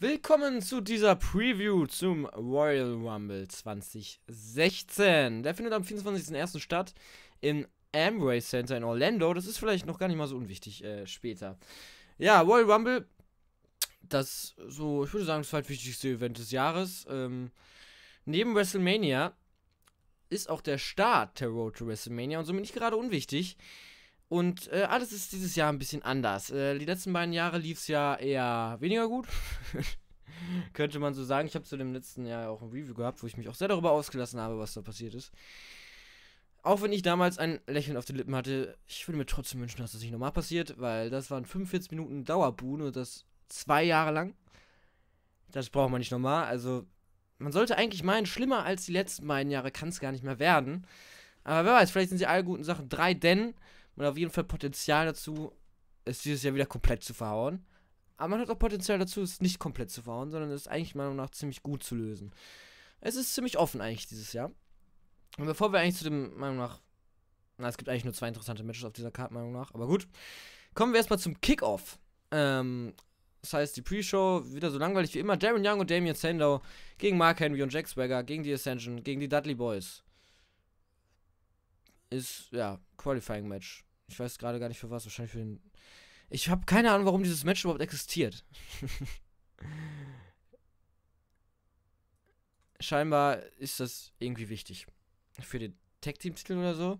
Willkommen zu dieser Preview zum Royal Rumble 2016. Der findet am 24.01. statt im Amway Center in Orlando. Das ist vielleicht noch gar nicht mal so unwichtig äh, später. Ja, Royal Rumble, das so, ich würde sagen, das zweitwichtigste Event des Jahres. Ähm, neben WrestleMania ist auch der Start der Road to WrestleMania und somit nicht gerade unwichtig. Und äh, alles ist dieses Jahr ein bisschen anders. Äh, die letzten beiden Jahre lief es ja eher weniger gut. Könnte man so sagen. Ich habe zu dem letzten Jahr auch ein Review gehabt, wo ich mich auch sehr darüber ausgelassen habe, was da passiert ist. Auch wenn ich damals ein Lächeln auf den Lippen hatte, ich würde mir trotzdem wünschen, dass das nicht nochmal passiert, weil das waren 45 Minuten Dauerbuhn und das zwei Jahre lang. Das braucht man nicht nochmal. Also, man sollte eigentlich meinen, schlimmer als die letzten beiden Jahre kann es gar nicht mehr werden. Aber wer weiß, vielleicht sind sie alle guten Sachen drei, denn man hat auf jeden Fall Potenzial dazu, es dieses Jahr wieder komplett zu verhauen. Aber man hat auch Potenzial dazu, es nicht komplett zu verhauen, sondern es eigentlich meiner Meinung nach ziemlich gut zu lösen. Es ist ziemlich offen eigentlich dieses Jahr. Und bevor wir eigentlich zu dem, meiner Meinung nach, na, es gibt eigentlich nur zwei interessante Matches auf dieser Karte, meiner Meinung nach, aber gut. Kommen wir erstmal zum Kickoff. Ähm, das heißt, die Pre-Show wieder so langweilig wie immer. Darren Young und Damian Sandow gegen Mark Henry und Jack Swagger, gegen die Ascension, gegen die Dudley Boys. Ist, ja, Qualifying Match. Ich weiß gerade gar nicht für was. Wahrscheinlich für den. Ich habe keine Ahnung, warum dieses Match überhaupt existiert. Scheinbar ist das irgendwie wichtig. Für den Tag Team Titel oder so.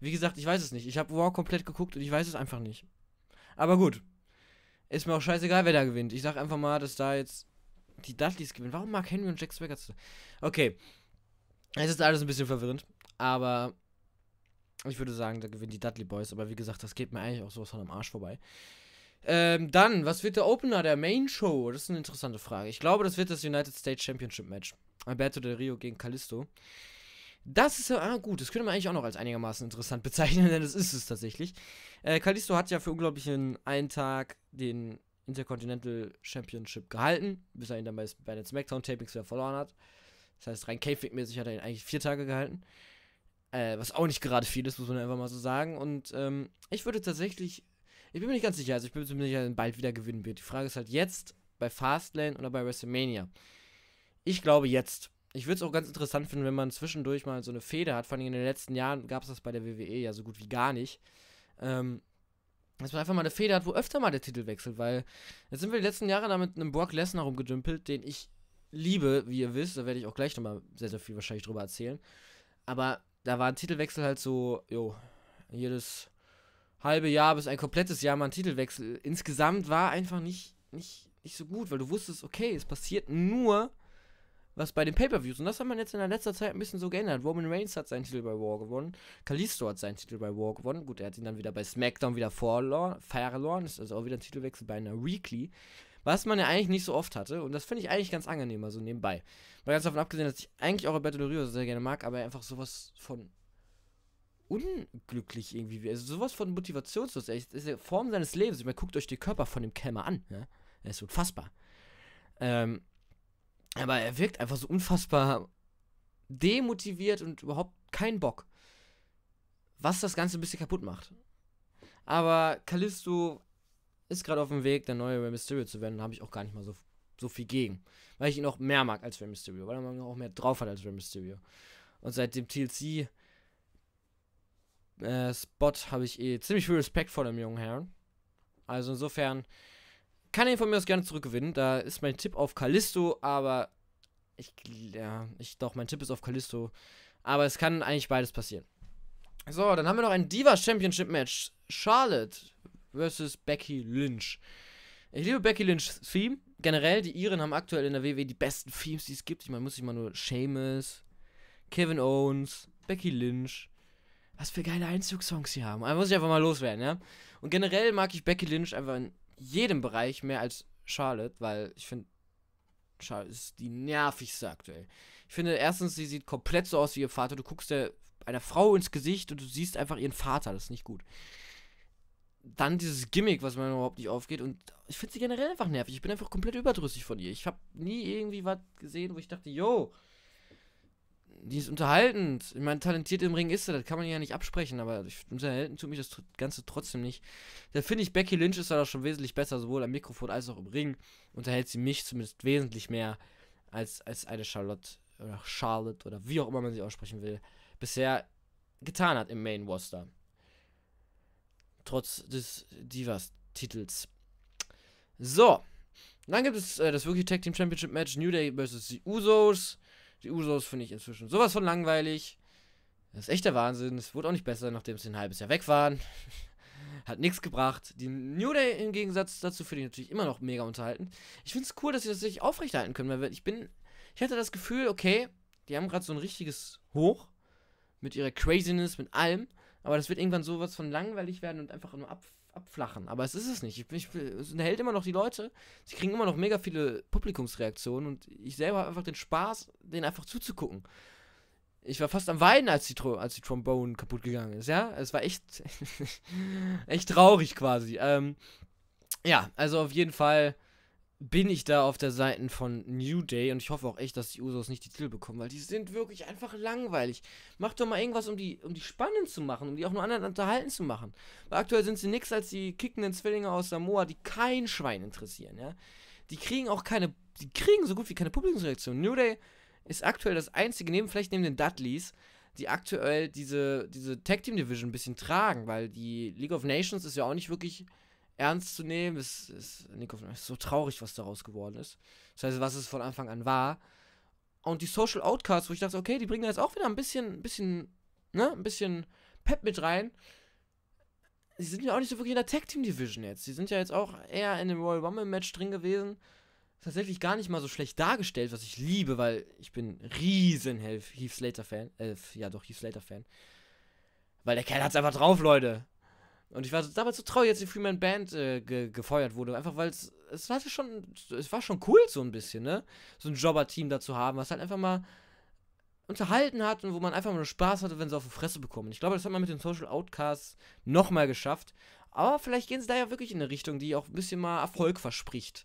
Wie gesagt, ich weiß es nicht. Ich habe War komplett geguckt und ich weiß es einfach nicht. Aber gut. Ist mir auch scheißegal, wer da gewinnt. Ich sag einfach mal, dass da jetzt die Dudleys gewinnen. Warum mag Henry und Jack Swagger zu? Okay. Es ist alles ein bisschen verwirrend. Aber ich würde sagen, da gewinnen die Dudley Boys, aber wie gesagt, das geht mir eigentlich auch sowas von am Arsch vorbei. Ähm, dann, was wird der Opener der Main Show? Das ist eine interessante Frage. Ich glaube, das wird das United States Championship Match. Alberto Del Rio gegen Callisto. Das ist ja, ah, gut, das könnte man eigentlich auch noch als einigermaßen interessant bezeichnen, denn das ist es tatsächlich. Äh, Callisto hat ja für unglaublichen einen Tag den Intercontinental Championship gehalten, bis er ihn dann bei, den SmackDown-Tapings wieder verloren hat. Das heißt, rein K-Fig-mäßig hat er ihn eigentlich vier Tage gehalten. Äh, was auch nicht gerade viel ist, muss man einfach mal so sagen. Und ähm, ich würde tatsächlich, ich bin mir nicht ganz sicher, also ich bin mir ziemlich sicher, bald wieder gewinnen wird. Die Frage ist halt jetzt bei Fastlane oder bei WrestleMania. Ich glaube jetzt. Ich würde es auch ganz interessant finden, wenn man zwischendurch mal so eine Feder hat. Vor allem in den letzten Jahren gab es das bei der WWE ja so gut wie gar nicht. Ähm, dass man einfach mal eine Feder hat, wo öfter mal der Titel wechselt, weil jetzt sind wir die letzten Jahre da mit einem Brock Lesnar rumgedümpelt, den ich liebe, wie ihr wisst. Da werde ich auch gleich nochmal sehr, sehr viel wahrscheinlich drüber erzählen. Aber da war ein Titelwechsel halt so, jo, jedes halbe Jahr bis ein komplettes Jahr mal ein Titelwechsel. Insgesamt war einfach nicht, nicht, nicht so gut, weil du wusstest, okay, es passiert nur was bei den Pay-Per-Views. Und das hat man jetzt in der letzter Zeit ein bisschen so geändert. Roman Reigns hat seinen Titel bei War gewonnen. Kalisto hat seinen Titel bei War gewonnen. Gut, er hat ihn dann wieder bei SmackDown wieder verloren. verloren. Ist also auch wieder ein Titelwechsel bei einer Weekly was man ja eigentlich nicht so oft hatte. Und das finde ich eigentlich ganz angenehm, also nebenbei. Weil ganz davon abgesehen, dass ich eigentlich auch Battle Rio sehr gerne mag, aber einfach sowas von unglücklich irgendwie. Also sowas von motivationslos. Das ist die Form seines Lebens. Ich meine, guckt euch den Körper von dem Kämmer an. Ja? Ne? Er ist unfassbar. Ähm, aber er wirkt einfach so unfassbar demotiviert und überhaupt keinen Bock. Was das Ganze ein bisschen kaputt macht. Aber Callisto ist gerade auf dem Weg, der neue Rey Mysterio zu werden. Da habe ich auch gar nicht mal so, so viel gegen. Weil ich ihn auch mehr mag als Rey Mysterio. Weil er auch mehr drauf hat als Rey Mysterio. Und seit dem TLC äh, Spot habe ich eh ziemlich viel Respekt vor dem jungen Herrn. Also insofern kann er von mir aus gerne zurückgewinnen. Da ist mein Tipp auf Callisto, aber ich, ja, ich, doch, mein Tipp ist auf Callisto. Aber es kann eigentlich beides passieren. So, dann haben wir noch ein Divas Championship Match. Charlotte versus Becky Lynch. Ich liebe Becky Lynchs Theme. Generell, die Iren haben aktuell in der WWE die besten Themes, die es gibt. Ich meine, muss ich mal nur Seamus, Kevin Owens, Becky Lynch. Was für geile Einzugssongs sie haben. Da also muss ich einfach mal loswerden, ja? Und generell mag ich Becky Lynch einfach in jedem Bereich mehr als Charlotte, weil ich finde, Charlotte ist die nervigste aktuell. Ich finde, erstens, sie sieht komplett so aus wie ihr Vater. Du guckst der, einer Frau ins Gesicht und du siehst einfach ihren Vater. Das ist nicht gut dann dieses Gimmick, was mir überhaupt nicht aufgeht. Und ich finde sie generell einfach nervig. Ich bin einfach komplett überdrüssig von ihr. Ich habe nie irgendwie was gesehen, wo ich dachte, yo, die ist unterhaltend. Ich meine, talentiert im Ring ist sie, das kann man ja nicht absprechen, aber ich, unterhalten tut mich das Ganze trotzdem nicht. Da finde ich, Becky Lynch ist da schon wesentlich besser, sowohl am Mikrofon als auch im Ring. Unterhält sie mich zumindest wesentlich mehr als, als eine Charlotte oder Charlotte oder wie auch immer man sie aussprechen will, bisher getan hat im Main Roster. Trotz des Divas-Titels. So. Dann gibt es äh, das wirklich Tag Team Championship Match New Day vs. die Usos. Die Usos finde ich inzwischen sowas von langweilig. Das ist echt der Wahnsinn. Es wurde auch nicht besser, nachdem sie ein halbes Jahr weg waren. Hat nichts gebracht. Die New Day im Gegensatz dazu finde ich natürlich immer noch mega unterhalten. Ich finde es cool, dass sie das sich aufrechterhalten können, weil ich bin. Ich hatte das Gefühl, okay, die haben gerade so ein richtiges Hoch mit ihrer Craziness, mit allem. Aber das wird irgendwann sowas von langweilig werden und einfach nur ab, abflachen. Aber es ist es nicht. Ich, ich, es unterhält immer noch die Leute. Sie kriegen immer noch mega viele Publikumsreaktionen und ich selber habe einfach den Spaß, denen einfach zuzugucken. Ich war fast am Weinen, als die, als die Trombone kaputt gegangen ist, ja? Es war echt, echt traurig quasi. Ähm, ja, also auf jeden Fall bin ich da auf der Seite von New Day und ich hoffe auch echt, dass die Usos nicht die Titel bekommen, weil die sind wirklich einfach langweilig. Mach doch mal irgendwas, um die, um die spannend zu machen, um die auch nur anderen unterhalten zu machen. Weil aktuell sind sie nichts als die kickenden Zwillinge aus Samoa, die kein Schwein interessieren, ja. Die kriegen auch keine, die kriegen so gut wie keine Publikumsreaktion. New Day ist aktuell das einzige, neben, vielleicht neben den Dudleys, die aktuell diese, diese Tag Team Division ein bisschen tragen, weil die League of Nations ist ja auch nicht wirklich ernst zu nehmen. Es ist, Nico, ist so traurig, was daraus geworden ist. Das heißt, was es von Anfang an war. Und die Social Outcasts, wo ich dachte, okay, die bringen da jetzt auch wieder ein bisschen, ein bisschen, ne, ein bisschen Pep mit rein. Sie sind ja auch nicht so wirklich in der Tag Team Division jetzt. Sie sind ja jetzt auch eher in dem Royal Rumble Match drin gewesen. Tatsächlich gar nicht mal so schlecht dargestellt, was ich liebe, weil ich bin riesen Heath Slater Fan. Äh, ja doch, Heath Slater Fan. Weil der Kerl hat's einfach drauf, Leute. Und ich war damals so traurig, als die Freeman Band äh, ge gefeuert wurde. Einfach weil es, es schon, es war schon cool so ein bisschen, ne? So ein Jobber-Team da zu haben, was halt einfach mal unterhalten hat und wo man einfach mal nur Spaß hatte, wenn sie auf die Fresse bekommen. Ich glaube, das hat man mit den Social Outcasts nochmal geschafft. Aber vielleicht gehen sie da ja wirklich in eine Richtung, die auch ein bisschen mal Erfolg verspricht.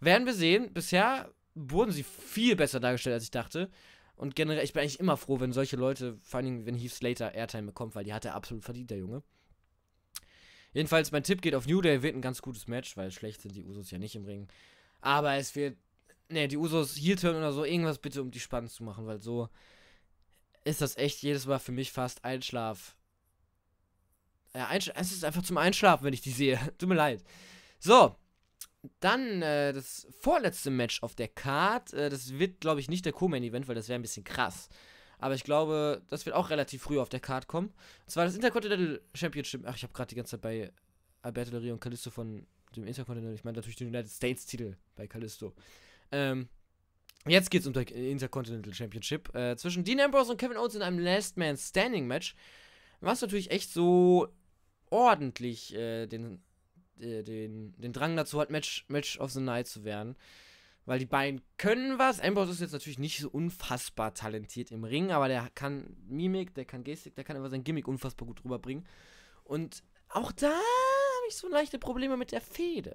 Werden wir sehen. Bisher wurden sie viel besser dargestellt, als ich dachte. Und generell, ich bin eigentlich immer froh, wenn solche Leute, vor allem wenn Heath Slater Airtime bekommt, weil die hat er absolut verdient, der Junge. Jedenfalls, mein Tipp geht auf New Day, wird ein ganz gutes Match, weil schlecht sind die Usos ja nicht im Ring. Aber es wird, ne, die Usos hier turn oder so, irgendwas bitte, um die spannend zu machen, weil so ist das echt jedes Mal für mich fast Einschlaf. Ja, Einsch es ist einfach zum Einschlafen, wenn ich die sehe. Tut mir leid. So, dann äh, das vorletzte Match auf der Card. Äh, das wird, glaube ich, nicht der Co-Main-Event, weil das wäre ein bisschen krass. Aber ich glaube, das wird auch relativ früh auf der Card kommen. Und zwar das Intercontinental Championship. Ach, ich habe gerade die ganze Zeit bei Alberto Del Rio und Callisto von dem Intercontinental, ich meine natürlich den United States Titel bei Callisto. Ähm, jetzt geht es um das Intercontinental Championship äh, zwischen Dean Ambrose und Kevin Owens in einem Last Man Standing Match, was natürlich echt so ordentlich äh, den, äh, den, den Drang dazu hat, Match, Match of the Night zu werden. Weil die beiden können was. Ambrose ist jetzt natürlich nicht so unfassbar talentiert im Ring, aber der kann Mimik, der kann Gestik, der kann aber sein Gimmick unfassbar gut rüberbringen. Und auch da habe ich so leichte Probleme mit der Fehde.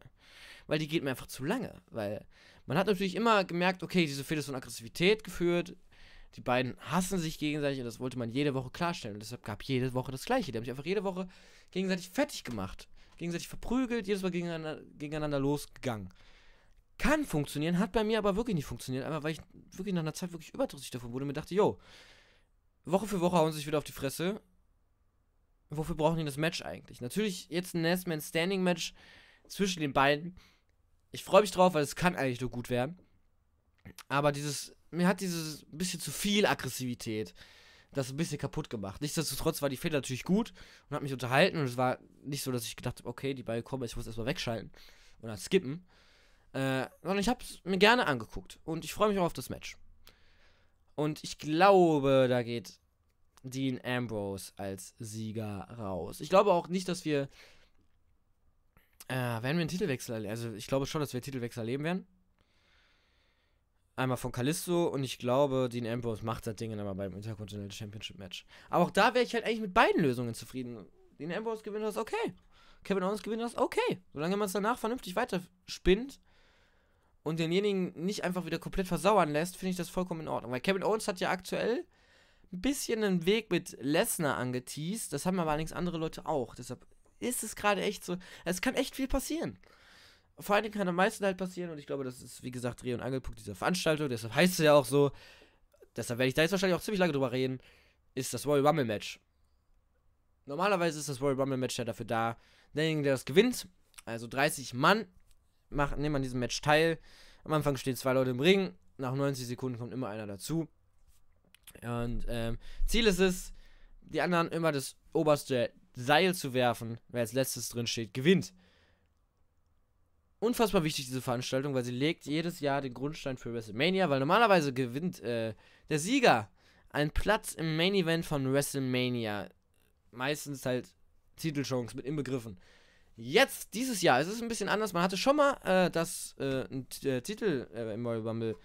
Weil die geht mir einfach zu lange. Weil man hat natürlich immer gemerkt, okay, diese Fehde ist von Aggressivität geführt. Die beiden hassen sich gegenseitig und das wollte man jede Woche klarstellen. Und deshalb gab jede Woche das Gleiche. Die haben sich einfach jede Woche gegenseitig fertig gemacht. Gegenseitig verprügelt, jedes Mal gegeneinander, gegeneinander losgegangen. Kann funktionieren, hat bei mir aber wirklich nicht funktioniert. Einmal, weil ich wirklich nach einer Zeit wirklich überdrüssig davon wurde und mir dachte, yo, Woche für Woche hauen sie sich wieder auf die Fresse. Wofür brauchen die das Match eigentlich? Natürlich jetzt ein Last Man Standing Match zwischen den beiden. Ich freue mich drauf, weil es kann eigentlich nur gut werden. Aber dieses, mir hat dieses bisschen zu viel Aggressivität das ein bisschen kaputt gemacht. Nichtsdestotrotz war die Fehler natürlich gut und hat mich unterhalten und es war nicht so, dass ich gedacht habe, okay, die beiden kommen, ich muss erstmal wegschalten oder skippen. Äh, sondern ich habe es mir gerne angeguckt und ich freue mich auch auf das Match. Und ich glaube, da geht Dean Ambrose als Sieger raus. Ich glaube auch nicht, dass wir. Äh, werden wir einen Titelwechsel erleben? Also, ich glaube schon, dass wir einen Titelwechsel erleben werden. Einmal von Kalisto und ich glaube, Dean Ambrose macht das Ding dann aber beim Intercontinental Championship Match. Aber auch da wäre ich halt eigentlich mit beiden Lösungen zufrieden. Dean Ambrose gewinnt das, okay. Kevin Owens gewinnt das, okay. Solange man es danach vernünftig weiter spinnt und denjenigen nicht einfach wieder komplett versauern lässt, finde ich das vollkommen in Ordnung. Weil Kevin Owens hat ja aktuell ein bisschen einen Weg mit Lesnar angeteased, das haben aber allerdings andere Leute auch. Deshalb ist es gerade echt so, es kann echt viel passieren. Vor allen Dingen kann am meisten halt passieren und ich glaube, das ist, wie gesagt, Dreh- und Angelpunkt dieser Veranstaltung, deshalb heißt es ja auch so, deshalb werde ich da jetzt wahrscheinlich auch ziemlich lange drüber reden, ist das Royal Rumble Match. Normalerweise ist das Royal Rumble Match ja dafür da, derjenige, der das gewinnt, also 30 Mann machen, nehmen an diesem Match teil. Am Anfang stehen zwei Leute im Ring, nach 90 Sekunden kommt immer einer dazu. Und ähm, Ziel ist es, die anderen immer das oberste Seil zu werfen. Wer als letztes drin steht, gewinnt. Unfassbar wichtig, diese Veranstaltung, weil sie legt jedes Jahr den Grundstein für WrestleMania, weil normalerweise gewinnt äh, der Sieger einen Platz im Main Event von WrestleMania. Meistens halt Titelchance mit inbegriffen jetzt, dieses Jahr, es ist ein bisschen anders. Man hatte schon mal, äh, dass äh, ein T äh, Titel äh, im Royal Rumble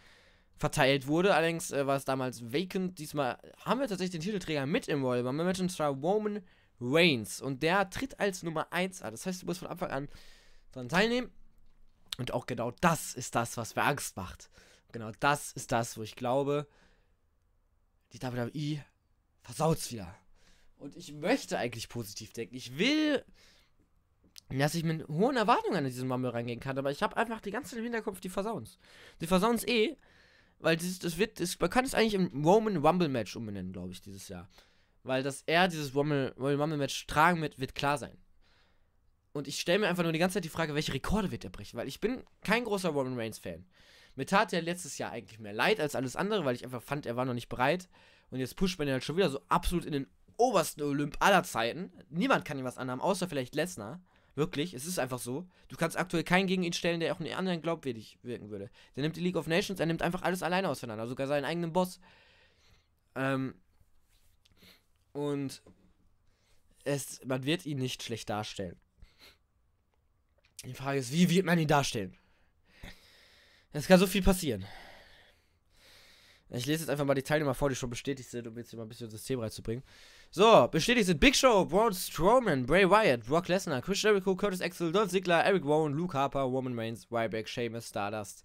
verteilt wurde. Allerdings äh, war es damals vacant. Diesmal haben wir tatsächlich den Titelträger mit im Royal Rumble Match und zwar Roman Reigns. Und der tritt als Nummer 1 an. Das heißt, du musst von Anfang an daran teilnehmen. Und auch genau das ist das, was mir Angst macht. Genau das ist das, wo ich glaube, die WWE versaut es wieder. Und ich möchte eigentlich positiv denken. Ich will dass ich mit hohen Erwartungen an diesen Mumble reingehen kann, aber ich habe einfach die ganze Zeit im Hinterkopf, die versauen's. Die versauen's eh, weil dieses, das wird, das, man kann es eigentlich im Roman Rumble Match umbenennen, glaube ich, dieses Jahr. Weil dass er dieses Rumble, Rumble Match tragen wird, wird klar sein. Und ich stelle mir einfach nur die ganze Zeit die Frage, welche Rekorde wird er brechen, weil ich bin kein großer Roman Reigns Fan. Mir tat er letztes Jahr eigentlich mehr leid als alles andere, weil ich einfach fand, er war noch nicht bereit. Und jetzt pusht man ihn halt schon wieder so absolut in den obersten Olymp aller Zeiten. Niemand kann ihm was anhaben, außer vielleicht Lesnar. Wirklich, es ist einfach so. Du kannst aktuell keinen gegen ihn stellen, der auch den anderen glaubwürdig wirken würde. Der nimmt die League of Nations, er nimmt einfach alles alleine auseinander, sogar seinen eigenen Boss. Ähm, und es, man wird ihn nicht schlecht darstellen. Die Frage ist, wie wird man ihn darstellen? Es kann so viel passieren. Ich lese jetzt einfach mal die Teilnehmer vor, die schon bestätigt sind, um jetzt hier mal ein bisschen das System reinzubringen. So, bestätigt sind Big Show, Braun Strowman, Bray Wyatt, Brock Lesnar, Chris Jericho, Curtis Axel, Dolph Ziggler, Eric Rowan, Luke Harper, Roman Reigns, Ryback, Sheamus, Stardust.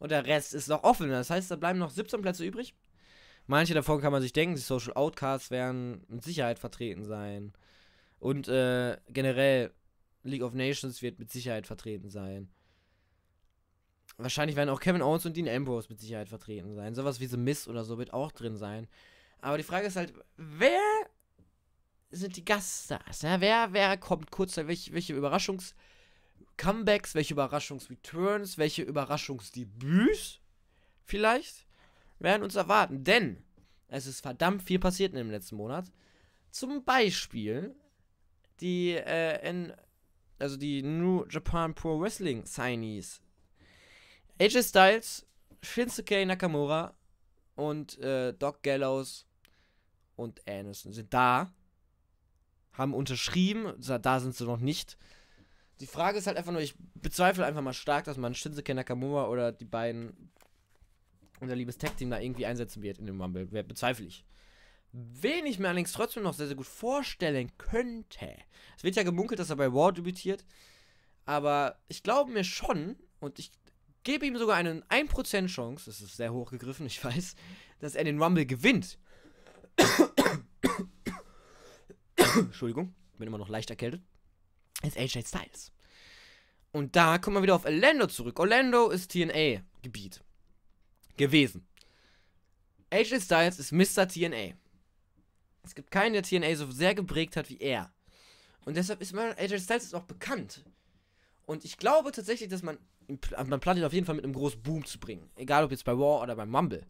Und der Rest ist noch offen. Das heißt, da bleiben noch 17 Plätze übrig. Manche davon kann man sich denken, die Social Outcasts werden mit Sicherheit vertreten sein. Und äh, generell League of Nations wird mit Sicherheit vertreten sein. Wahrscheinlich werden auch Kevin Owens und Dean Ambrose mit Sicherheit vertreten sein. Sowas wie The Miss oder so wird auch drin sein. Aber die Frage ist halt, wer sind die Gaststars? Ja, wer, wer kommt kurz, welche, welche Überraschungs-Comebacks, welche Überraschungs-Returns, welche Überraschungsdebüts vielleicht werden uns erwarten? Denn es ist verdammt viel passiert in dem letzten Monat. Zum Beispiel die äh, in, also die New Japan Pro Wrestling Signees AJ Styles, Shinsuke Nakamura und äh, Doc Gallows und Anderson sind da, haben unterschrieben, da sind sie noch nicht. Die Frage ist halt einfach nur, ich bezweifle einfach mal stark, dass man Shinsuke Nakamura oder die beiden unser liebes Tech-Team da irgendwie einsetzen wird in dem Rumble. Bezweifle ich. Wen ich mir allerdings trotzdem noch sehr, sehr gut vorstellen könnte. Es wird ja gemunkelt, dass er bei War debütiert. Aber ich glaube mir schon, und ich Gebe ihm sogar eine 1% Chance, das ist sehr hoch gegriffen, ich weiß, dass er den Rumble gewinnt. Entschuldigung, bin immer noch leicht erkältet. Ist AJ Styles. Und da kommen wir wieder auf Orlando zurück. Orlando ist TNA-Gebiet. Gewesen. AJ Styles ist Mr. TNA. Es gibt keinen, der TNA so sehr geprägt hat wie er. Und deshalb ist man, AJ Styles ist auch bekannt. Und ich glaube tatsächlich, dass man man plant ihn auf jeden Fall mit einem großen Boom zu bringen. Egal ob jetzt bei Raw oder beim Mumble.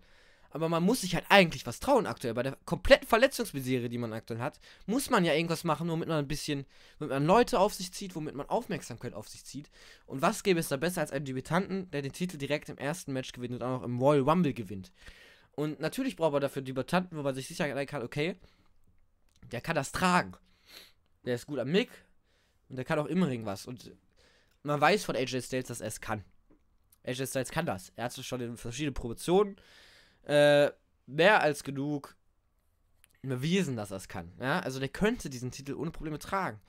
Aber man muss sich halt eigentlich was trauen aktuell. Bei der kompletten Verletzungsmiserie, die man aktuell hat, muss man ja irgendwas machen, womit man ein bisschen, womit man Leute auf sich zieht, womit man Aufmerksamkeit auf sich zieht. Und was gäbe es da besser als einen Debütanten, der den Titel direkt im ersten Match gewinnt und auch noch im Royal Rumble gewinnt? Und natürlich braucht man dafür Debütanten, wo man sich sicher kann, okay, der kann das tragen. Der ist gut am Mick und der kann auch im Ring was. Und man weiß von AJ Styles, dass er es kann. AJ Styles kann das. Er hat es schon in verschiedenen Promotionen äh, mehr als genug bewiesen, dass er es kann. Ja? Also der könnte diesen Titel ohne Probleme tragen.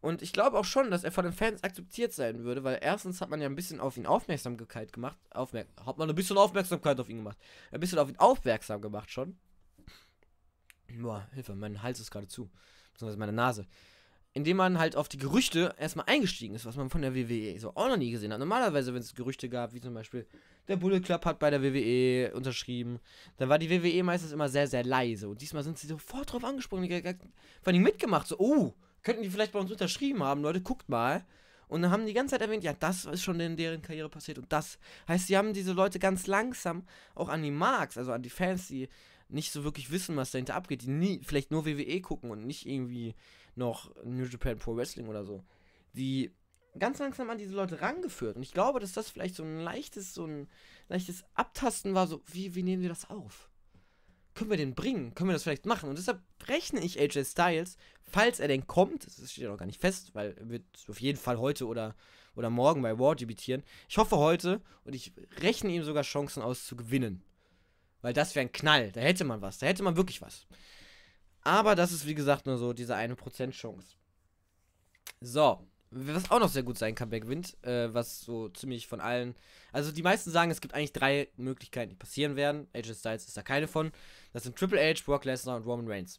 Und ich glaube auch schon, dass er von den Fans akzeptiert sein würde, weil erstens hat man ja ein bisschen auf ihn Aufmerksamkeit gemacht. Aufmerk hat man ein bisschen Aufmerksamkeit auf ihn gemacht. Ein bisschen auf ihn aufmerksam gemacht schon. Boah, Hilfe, mein Hals ist gerade zu. Beziehungsweise meine Nase indem man halt auf die Gerüchte erstmal eingestiegen ist, was man von der WWE so auch noch nie gesehen hat. Normalerweise, wenn es Gerüchte gab, wie zum Beispiel der Bullet Club hat bei der WWE unterschrieben, dann war die WWE meistens immer sehr, sehr leise. Und diesmal sind sie sofort drauf angesprochen, die vor allem mitgemacht, so, oh, könnten die vielleicht bei uns unterschrieben haben, Leute, guckt mal. Und dann haben die ganze Zeit erwähnt, ja, das ist schon in deren Karriere passiert und das. Heißt, sie haben diese Leute ganz langsam auch an die Marks, also an die Fans, die nicht so wirklich wissen, was dahinter abgeht, die nie, vielleicht nur WWE gucken und nicht irgendwie noch New Japan Pro Wrestling oder so, die ganz langsam an diese Leute rangeführt. Und ich glaube, dass das vielleicht so ein leichtes, so ein leichtes Abtasten war, so, wie, wie nehmen wir das auf? Können wir den bringen? Können wir das vielleicht machen? Und deshalb rechne ich AJ Styles, falls er denn kommt, das steht ja noch gar nicht fest, weil er wird auf jeden Fall heute oder, oder morgen bei War debütieren. Ich hoffe heute und ich rechne ihm sogar Chancen aus zu gewinnen. Weil das wäre ein Knall, da hätte man was, da hätte man wirklich was. Aber das ist, wie gesagt, nur so diese eine Prozent Chance. So. Was auch noch sehr gut sein kann, wer gewinnt, äh, was so ziemlich von allen. Also die meisten sagen, es gibt eigentlich drei Möglichkeiten, die passieren werden. AJ Styles ist da keine von. Das sind Triple H, Brock Lesnar und Roman Reigns.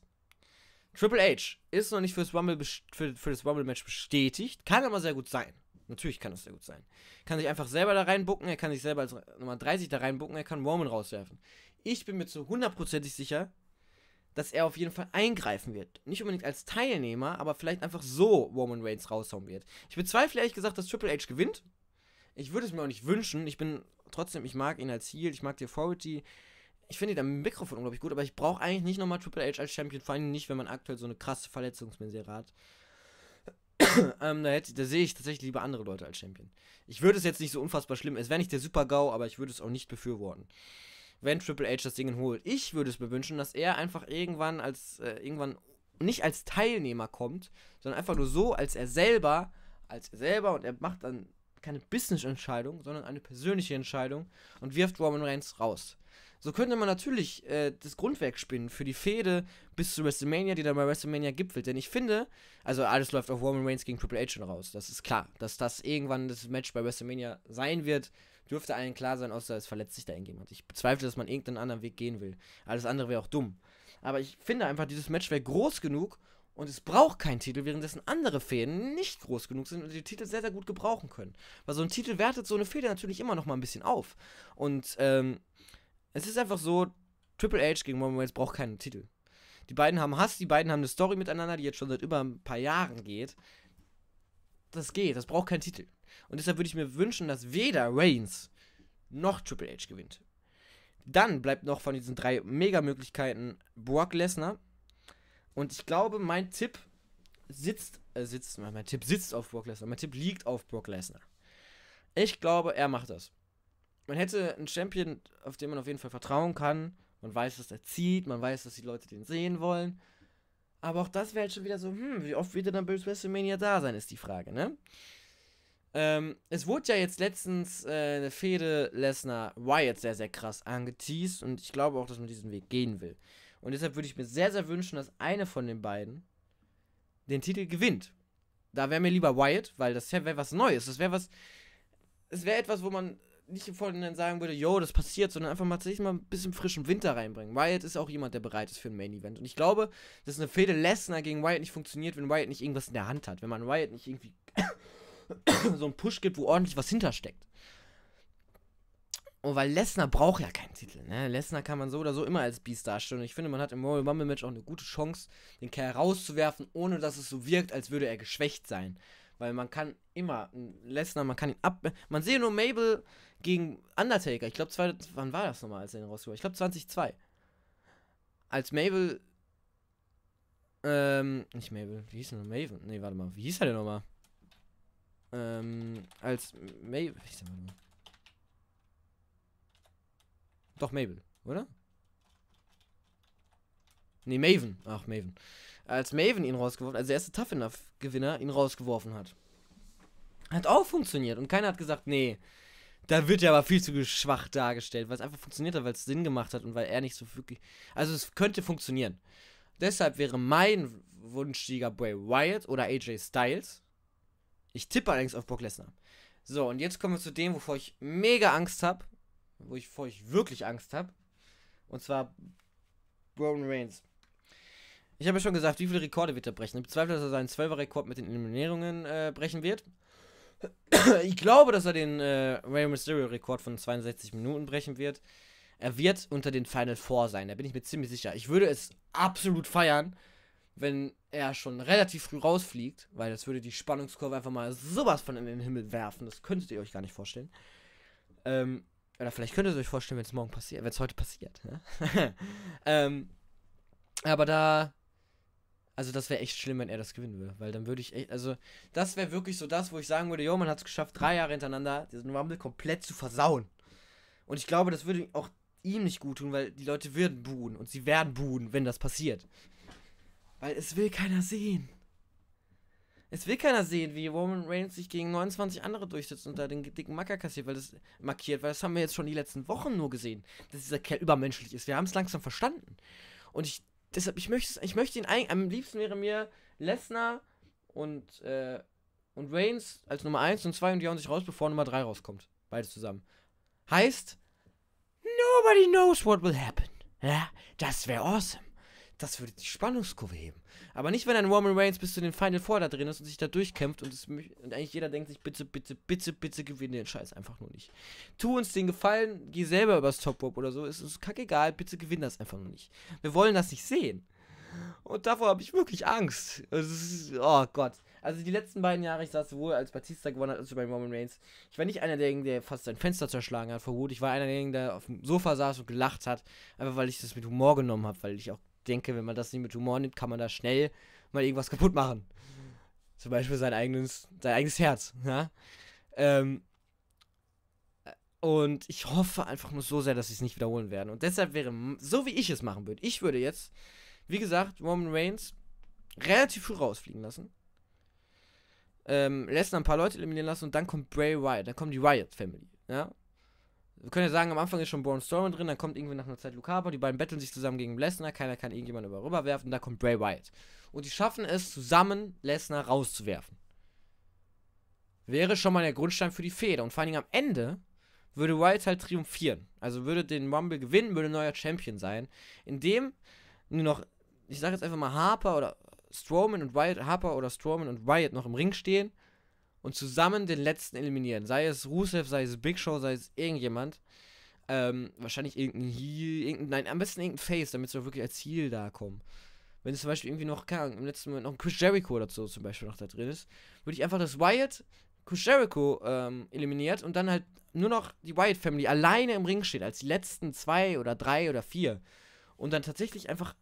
Triple H ist noch nicht fürs Rumble für, für Rumble-Match bestätigt, kann aber sehr gut sein. Natürlich kann das sehr gut sein. Kann sich einfach selber da reinbucken, er kann sich selber als Nummer 30 da reinbucken, er kann Roman rauswerfen. Ich bin mir zu hundertprozentig sicher, dass er auf jeden Fall eingreifen wird. Nicht unbedingt als Teilnehmer, aber vielleicht einfach so Roman Reigns raushauen wird. Ich bezweifle ehrlich gesagt, dass Triple H gewinnt. Ich würde es mir auch nicht wünschen. Ich bin trotzdem, ich mag ihn als Heel, ich mag die Authority. Ich finde ihn am Mikrofon unglaublich gut, aber ich brauche eigentlich nicht nochmal Triple H als Champion, vor allem nicht, wenn man aktuell so eine krasse Verletzungsmisere hat. ähm, da, hätte, da sehe ich tatsächlich lieber andere Leute als Champion. Ich würde es jetzt nicht so unfassbar schlimm, es wäre nicht der Super-GAU, aber ich würde es auch nicht befürworten wenn Triple H das Ding holt. Ich würde es mir wünschen, dass er einfach irgendwann als äh, irgendwann nicht als Teilnehmer kommt, sondern einfach nur so, als er selber, als er selber und er macht dann keine Business-Entscheidung, sondern eine persönliche Entscheidung und wirft Roman Reigns raus. So könnte man natürlich äh, das Grundwerk spinnen für die Fehde bis zu WrestleMania, die dann bei WrestleMania gipfelt. Denn ich finde, also alles läuft auf Roman Reigns gegen Triple H schon raus. Das ist klar, dass das irgendwann das Match bei WrestleMania sein wird, dürfte allen klar sein, außer es verletzt sich da irgendjemand. Ich bezweifle, dass man irgendeinen anderen Weg gehen will. Alles andere wäre auch dumm. Aber ich finde einfach, dieses Match wäre groß genug und es braucht keinen Titel, währenddessen andere Fäden nicht groß genug sind und die Titel sehr, sehr gut gebrauchen können. Weil so ein Titel wertet so eine Fehde natürlich immer noch mal ein bisschen auf. Und ähm, es ist einfach so, Triple H gegen Roman Reigns braucht keinen Titel. Die beiden haben Hass, die beiden haben eine Story miteinander, die jetzt schon seit über ein paar Jahren geht. Das geht, das braucht keinen Titel. Und deshalb würde ich mir wünschen, dass weder Reigns noch Triple H gewinnt. Dann bleibt noch von diesen drei Mega-Möglichkeiten Brock Lesnar. Und ich glaube, mein Tipp sitzt, äh, sitzt, mein Tipp sitzt auf Brock Lesnar. Mein Tipp liegt auf Brock Lesnar. Ich glaube, er macht das. Man hätte einen Champion, auf den man auf jeden Fall vertrauen kann. Man weiß, dass er zieht, man weiß, dass die Leute den sehen wollen. Aber auch das wäre halt schon wieder so, hm, wie oft wird er dann bei WrestleMania da sein, ist die Frage, ne? Ähm, es wurde ja jetzt letztens äh, eine Fehde Lesnar Wyatt sehr, sehr krass angeteased und ich glaube auch, dass man diesen Weg gehen will. Und deshalb würde ich mir sehr, sehr wünschen, dass eine von den beiden den Titel gewinnt. Da wäre mir lieber Wyatt, weil das wäre was Neues. Das wäre was. Es wäre etwas, wo man nicht im Vorhinein sagen würde, yo, das passiert, sondern einfach mal tatsächlich mal ein bisschen frischen Winter reinbringen. Wyatt ist auch jemand, der bereit ist für ein Main Event. Und ich glaube, dass eine Fehde Lesnar gegen Wyatt nicht funktioniert, wenn Wyatt nicht irgendwas in der Hand hat. Wenn man Wyatt nicht irgendwie so einen Push gibt, wo ordentlich was hintersteckt. Und oh, weil Lesnar braucht ja keinen Titel. Ne? Lesnar kann man so oder so immer als Beast darstellen. Und ich finde, man hat im Royal Rumble Match auch eine gute Chance, den Kerl rauszuwerfen, ohne dass es so wirkt, als würde er geschwächt sein. Weil man kann immer, Lesnar, man kann ihn ab. Man sehe nur Mabel gegen Undertaker. Ich glaube, wann war das nochmal, als er ihn rausgeholt Ich glaube, 2002. Als Mabel. Ähm, nicht Mabel, wie hieß er denn? Mabel? Nee, warte mal, wie hieß er denn nochmal? ähm, als Mabel. Doch, Mabel, oder? Nee, Maven. Ach, Maven. Als Maven ihn rausgeworfen, also der erste Tough Enough Gewinner ihn rausgeworfen hat. Hat auch funktioniert und keiner hat gesagt, nee, da wird ja aber viel zu schwach dargestellt, weil es einfach funktioniert hat, weil es Sinn gemacht hat und weil er nicht so wirklich. Also es könnte funktionieren. Deshalb wäre mein Wunschsieger Bray Wyatt oder AJ Styles. Ich tippe allerdings auf Brock Lesnar. So, und jetzt kommen wir zu dem, wovor ich mega Angst habe. Wo ich, vor ich wirklich Angst habe. Und zwar Roman Reigns. Ich habe ja schon gesagt, wie viele Rekorde wird er brechen. Ich bezweifle, dass er seinen 12er-Rekord mit den Eliminierungen äh, brechen wird. ich glaube, dass er den äh, Rey Mysterio-Rekord von 62 Minuten brechen wird. Er wird unter den Final Four sein, da bin ich mir ziemlich sicher. Ich würde es absolut feiern, wenn er schon relativ früh rausfliegt, weil das würde die Spannungskurve einfach mal sowas von in den Himmel werfen. Das könntet ihr euch gar nicht vorstellen. Ähm, oder vielleicht könnt ihr es euch vorstellen, wenn es morgen passiert, wenn es heute passiert. Ne? ähm, aber da. Also das wäre echt schlimm, wenn er das gewinnen würde, weil dann würde ich echt, also das wäre wirklich so das, wo ich sagen würde, jo, man hat es geschafft, drei Jahre hintereinander diesen Rumble komplett zu versauen. Und ich glaube, das würde auch ihm nicht gut tun, weil die Leute würden buhen und sie werden buhen, wenn das passiert. Weil es will keiner sehen. Es will keiner sehen, wie Roman Reigns sich gegen 29 andere durchsetzt und da den dicken Macker kassiert, weil das markiert, weil das haben wir jetzt schon die letzten Wochen nur gesehen, dass dieser Kerl übermenschlich ist. Wir haben es langsam verstanden. Und ich, deshalb, ich möchte, ich möchte ihn eigentlich, am liebsten wäre mir Lesnar und, äh, und Reigns als Nummer 1 und 2 und die hauen sich raus, bevor Nummer 3 rauskommt. Beides zusammen. Heißt, nobody knows what will happen. Ja, das wäre awesome. Das würde die Spannungskurve heben. Aber nicht, wenn ein Roman Reigns bis zu den Final Four da drin ist und sich da durchkämpft und, es, und eigentlich jeder denkt sich, bitte, bitte, bitte, bitte gewinne den Scheiß einfach nur nicht. Tu uns den Gefallen, geh selber übers Top Rope oder so, ist uns kackegal, bitte gewinne das einfach nur nicht. Wir wollen das nicht sehen. Und davor habe ich wirklich Angst. Also ist, oh Gott. Also die letzten beiden Jahre, ich saß sowohl als Batista gewonnen hat, als auch bei Roman Reigns. Ich war nicht einer derjenigen, der fast sein Fenster zerschlagen hat vor Wut. Ich war einer derjenigen, der auf dem Sofa saß und gelacht hat, einfach weil ich das mit Humor genommen habe, weil ich auch denke, wenn man das nicht mit Humor nimmt, kann man da schnell mal irgendwas kaputt machen. Zum Beispiel sein eigenes, sein eigenes Herz. Ja? Ähm, und ich hoffe einfach nur so sehr, dass sie es nicht wiederholen werden. Und deshalb wäre, so wie ich es machen würde, ich würde jetzt, wie gesagt, Roman Reigns relativ früh rausfliegen lassen. Ähm, Lesnar ein paar Leute eliminieren lassen und dann kommt Bray Wyatt, dann kommt die Wyatt Family. Ja? wir können ja sagen, am Anfang ist schon Braun Strowman drin, dann kommt irgendwie nach einer Zeit Luke Harper, die beiden betteln sich zusammen gegen Lesnar, keiner kann irgendjemanden über rüberwerfen, da kommt Bray Wyatt. Und die schaffen es, zusammen Lesnar rauszuwerfen. Wäre schon mal der Grundstein für die Feder. Und vor allen Dingen am Ende würde Wyatt halt triumphieren. Also würde den Rumble gewinnen, würde neuer Champion sein. Indem nur noch, ich sage jetzt einfach mal Harper oder Strowman und Wyatt, Harper oder Strowman und Wyatt noch im Ring stehen und zusammen den letzten eliminieren. Sei es Rusev, sei es Big Show, sei es irgendjemand. Ähm, wahrscheinlich irgendein Heal, irgendein, nein, am besten irgendein Face, damit sie auch wirklich als Heal da kommen. Wenn es zum Beispiel irgendwie noch, keine Ahnung, im letzten Moment noch ein Chris Jericho oder so zum Beispiel noch da drin ist, würde ich einfach das Wyatt, Chris Jericho ähm, eliminiert und dann halt nur noch die Wyatt Family alleine im Ring steht, als die letzten zwei oder drei oder vier. Und dann tatsächlich einfach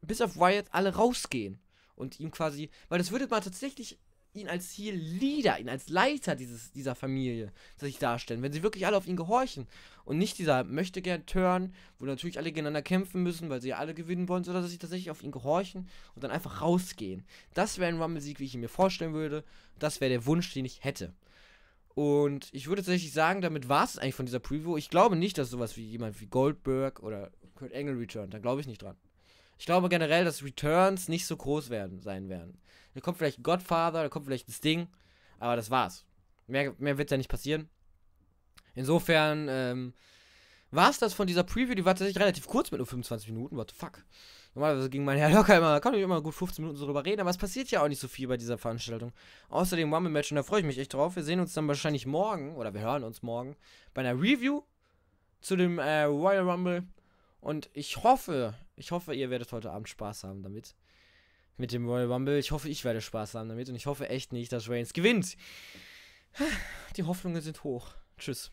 bis auf Wyatt alle rausgehen und ihm quasi, weil das würde mal tatsächlich ihn als hier Leader, ihn als Leiter dieses, dieser Familie sich darstellen, wenn sie wirklich alle auf ihn gehorchen und nicht dieser möchte gern Turn, wo natürlich alle gegeneinander kämpfen müssen, weil sie ja alle gewinnen wollen, sondern dass sie tatsächlich auf ihn gehorchen und dann einfach rausgehen. Das wäre ein Rumble-Sieg, wie ich ihn mir vorstellen würde. Das wäre der Wunsch, den ich hätte. Und ich würde tatsächlich sagen, damit war es eigentlich von dieser Preview. Ich glaube nicht, dass sowas wie jemand wie Goldberg oder Kurt Angle returnt. Da glaube ich nicht dran. Ich glaube generell, dass Returns nicht so groß werden, sein werden. Da kommt vielleicht Godfather, da kommt vielleicht das Ding, aber das war's. Mehr, mehr wird ja nicht passieren. Insofern ähm, war es das von dieser Preview. Die war tatsächlich relativ kurz mit nur 25 Minuten. What the fuck? Normalerweise ging man ja locker immer, da kann ich immer gut 15 Minuten so drüber reden, aber es passiert ja auch nicht so viel bei dieser Veranstaltung. Außerdem Rumble Match und da freue ich mich echt drauf. Wir sehen uns dann wahrscheinlich morgen oder wir hören uns morgen bei einer Review zu dem äh, Royal Rumble und ich hoffe, ich hoffe, ihr werdet heute Abend Spaß haben damit. Mit dem Royal Rumble. Ich hoffe, ich werde Spaß haben damit. Und ich hoffe echt nicht, dass Reigns gewinnt. Die Hoffnungen sind hoch. Tschüss.